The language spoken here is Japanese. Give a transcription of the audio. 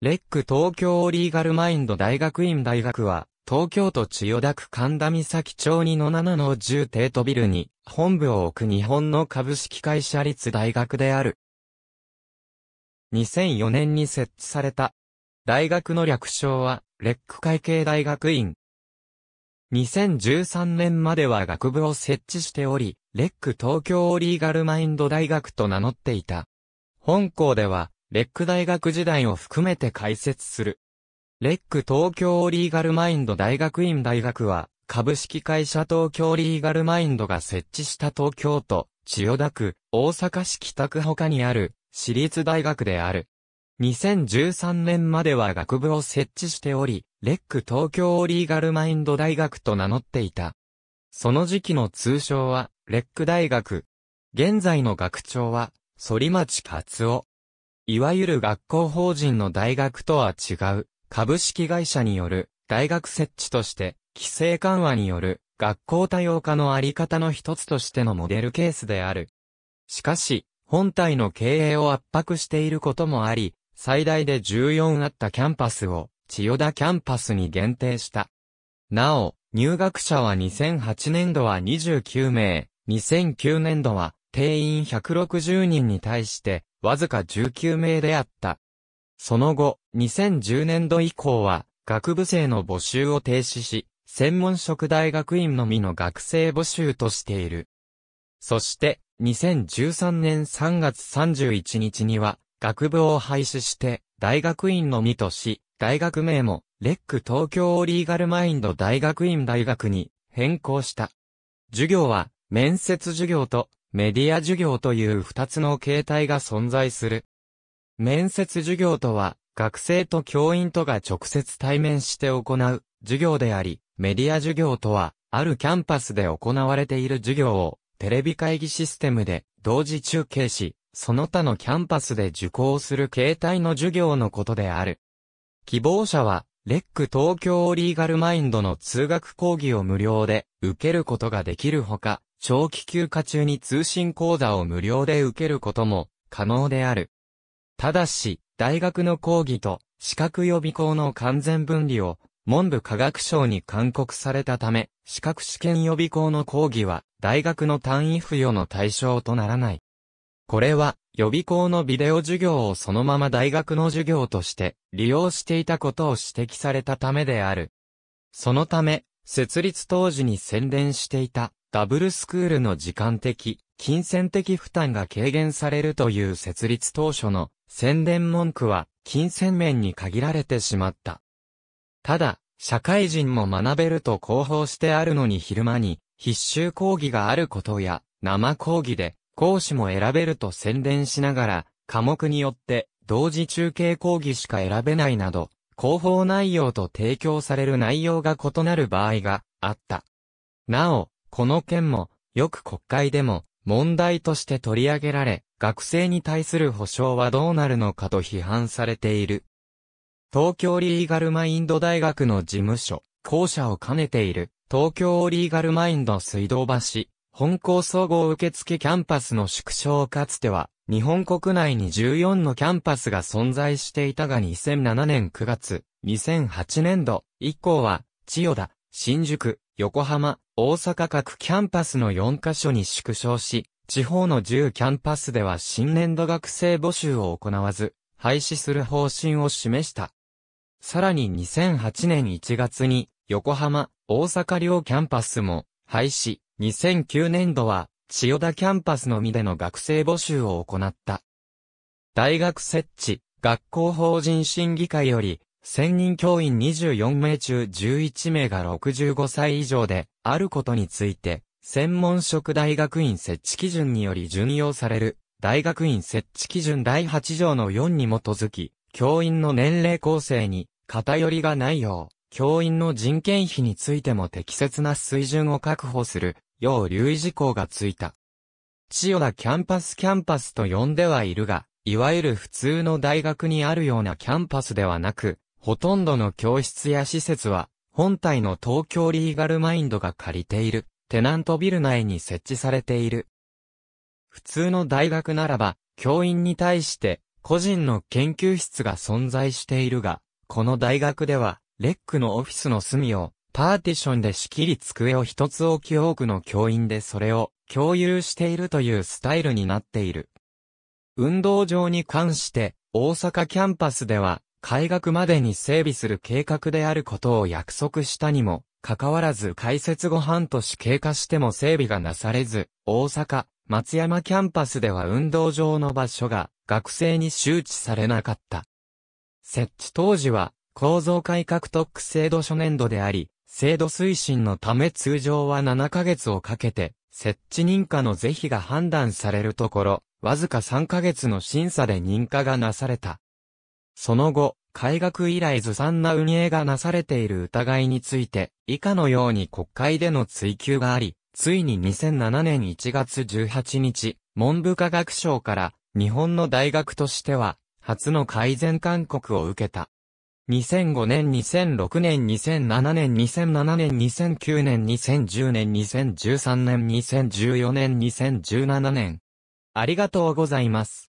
レック東京オリーガルマインド大学院大学は、東京都千代田区神田岬町2の7の10帝都ビルに、本部を置く日本の株式会社立大学である。2004年に設置された。大学の略称は、レック会計大学院。2013年までは学部を設置しており、レック東京オリーガルマインド大学と名乗っていた。本校では、レック大学時代を含めて解説する。レック東京リーガルマインド大学院大学は、株式会社東京リーガルマインドが設置した東京都、千代田区、大阪市北区他にある、私立大学である。2013年までは学部を設置しており、レック東京リーガルマインド大学と名乗っていた。その時期の通称は、レック大学。現在の学長は、反町勝夫。いわゆる学校法人の大学とは違う、株式会社による大学設置として、規制緩和による学校多様化のあり方の一つとしてのモデルケースである。しかし、本体の経営を圧迫していることもあり、最大で14あったキャンパスを、千代田キャンパスに限定した。なお、入学者は2008年度は29名、2009年度は定員160人に対して、わずか19名であった。その後、2010年度以降は、学部生の募集を停止し、専門職大学院のみの学生募集としている。そして、2013年3月31日には、学部を廃止して、大学院のみとし、大学名も、レック東京オリーガルマインド大学院大学に変更した。授業は、面接授業とメディア授業という二つの形態が存在する。面接授業とは、学生と教員とが直接対面して行う授業であり、メディア授業とは、あるキャンパスで行われている授業を、テレビ会議システムで同時中継し、その他のキャンパスで受講する形態の授業のことである。希望者は、レック東京リーガルマインドの通学講義を無料で受けることができるほか、長期休暇中に通信講座を無料で受けることも可能である。ただし、大学の講義と資格予備校の完全分離を文部科学省に勧告されたため、資格試験予備校の講義は大学の単位付与の対象とならない。これは予備校のビデオ授業をそのまま大学の授業として利用していたことを指摘されたためである。そのため、設立当時に宣伝していたダブルスクールの時間的、金銭的負担が軽減されるという設立当初の宣伝文句は金銭面に限られてしまった。ただ、社会人も学べると広報してあるのに昼間に必修講義があることや生講義で講師も選べると宣伝しながら科目によって同時中継講義しか選べないなど広報内容と提供される内容が異なる場合があった。なお、この件も、よく国会でも、問題として取り上げられ、学生に対する保障はどうなるのかと批判されている。東京リーガルマインド大学の事務所、校舎を兼ねている、東京リーガルマインド水道橋、本校総合受付キャンパスの縮小かつては、日本国内に14のキャンパスが存在していたが2007年9月、2008年度以降は、千代田、新宿、横浜、大阪各キャンパスの4カ所に縮小し、地方の10キャンパスでは新年度学生募集を行わず、廃止する方針を示した。さらに2008年1月に、横浜、大阪両キャンパスも廃止、2009年度は、千代田キャンパスのみでの学生募集を行った。大学設置、学校法人審議会より、専任人教員24名中11名が65歳以上であることについて、専門職大学院設置基準により準用される、大学院設置基準第8条の4に基づき、教員の年齢構成に偏りがないよう、教員の人件費についても適切な水準を確保する、よう留意事項がついた。千代田キャンパスキャンパスと呼んではいるが、いわゆる普通の大学にあるようなキャンパスではなく、ほとんどの教室や施設は、本体の東京リーガルマインドが借りている、テナントビル内に設置されている。普通の大学ならば、教員に対して、個人の研究室が存在しているが、この大学では、レックのオフィスの隅を、パーティションで仕切り机を一つ置き多くの教員でそれを共有しているというスタイルになっている。運動場に関して、大阪キャンパスでは、開学までに整備する計画であることを約束したにも、かかわらず開設後半年経過しても整備がなされず、大阪、松山キャンパスでは運動場の場所が学生に周知されなかった。設置当時は構造改革特区制度初年度であり、制度推進のため通常は7ヶ月をかけて、設置認可の是非が判断されるところ、わずか3ヶ月の審査で認可がなされた。その後、改革以来ずさんな運営がなされている疑いについて、以下のように国会での追及があり、ついに2007年1月18日、文部科学省から日本の大学としては初の改善勧告を受けた。2005年、2006年、2007年、2007年、2009年、2010年、2013年、2014年、2017年。ありがとうございます。